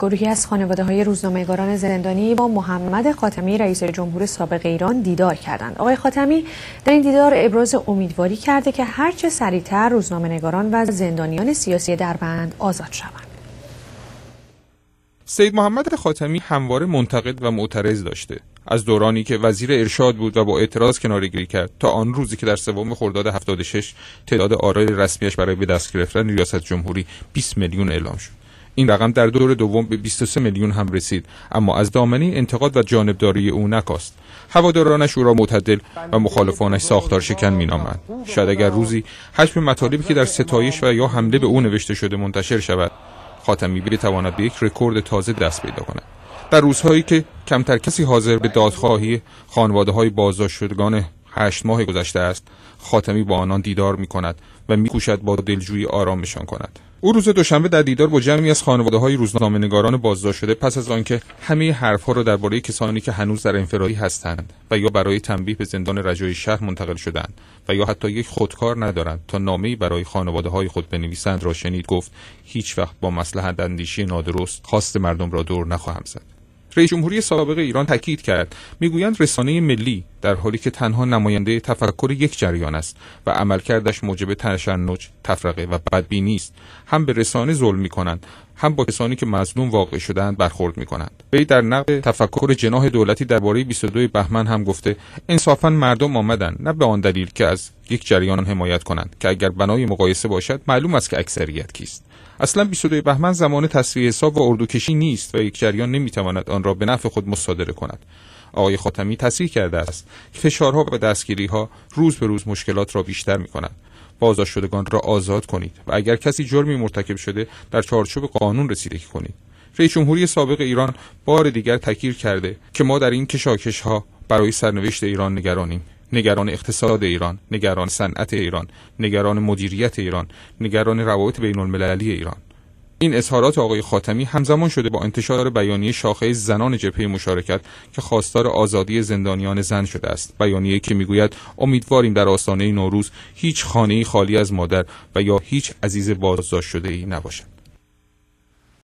گروهی از خانواده های روزنامهگاران زندانی با محمد خاتمی رئیس جمهور سابق ایران دیدار کردند. آقای خاتمی در این دیدار ابراز امیدواری کرده که هرچه سریعتر روزنامهنگاران و زندانیان سیاسی در بند آزاد شوند. سید محمد خاتمی همواره منتقد و معترض داشته از دورانی که وزیر ارشاد بود و با اعتراض کنارگیری کرد تا آن روزی که در سوم خرداد 76 تعداد آرای رسمیش برای به دست گرفتن ریاست جمهوری 20 میلیون اعلام شد این رقم در دور دوم به 23 میلیون هم رسید اما از دامنی انتقاد و جانبداری او نکاست هوادارانش او را معتدل و مخالفانش ساختار شکن مینامند شاید اگر روزی حجم مطالبی که در ستایش و یا حمله به او نوشته شده منتشر شود خاتمی بتواند به یک رکورد تازه دست پیدا کند در روزهایی که کمتر کسی حاضر به دادخواهی خانواده های بازداشت شدگان هشت ماه گذشته است خاتمی با آنان دیدار می کند و میکوشد با دلجویی آرامشان کند او روز دوشنبه در دیدار با جمعی از خانواده های روزنامه نگاران شده پس از آنکه همه حرفها را درباره کسانی که هنوز در انفرادی هستند و یا برای تنبیه به زندان رجای شهر منتقل شدند و یا حتی یک خودکار ندارند تا نامه‌ای برای خانواده های خود بنویسند را شنید گفت هیچ وقت با مسلحت اندیشی نادرست خواست مردم را دور نخواهم زد رئیس جمهوری سابق ایران تاکید کرد میگویند رسانه ملی در حالی که تنها نماینده تفکر یک جریان است و عملکردش موجب تشنج تفرقه و بدبینی است هم به رسانه ظلم کنند هم با کسانی که مظلوم واقع شدند برخورد کنند. وی در نقد تفکر جناه دولتی درباره 22 بهمن هم گفته انصافا مردم آمدن نه به آن دلیل که از یک جریان حمایت کنند که اگر بنای مقایسه باشد معلوم است که اکثریت کیست اصلا 22 بهمن زمان تصویر حساب و اردوکشی نیست و یک جریان نمیتواند آن را به نفع خود مصادره کند آقای خاتمی تصریح کرده است که فشارها و دستگیری ها روز به روز مشکلات را بیشتر می کند بازداشت شدگان را آزاد کنید و اگر کسی جرمی مرتکب شده در چارچوب قانون رسیدگی کنید رئیس جمهوری سابق ایران بار دیگر تکیر کرده که ما در این کشاکش ها برای سرنوشت ایران نگرانیم نگران اقتصاد ایران، نگران صنعت ایران، نگران مدیریت ایران، نگران روابط بین المللی ایران این اظهارات آقای خاتمی همزمان شده با انتشار بیانیه شاخه زنان جبهه مشارکت که خواستار آزادی زندانیان زن شده است بیانیه که میگوید امیدواریم در آستانه نوروز هیچ خانه‌ای خالی از مادر و یا هیچ عزیز بازداشت شده ای نباشد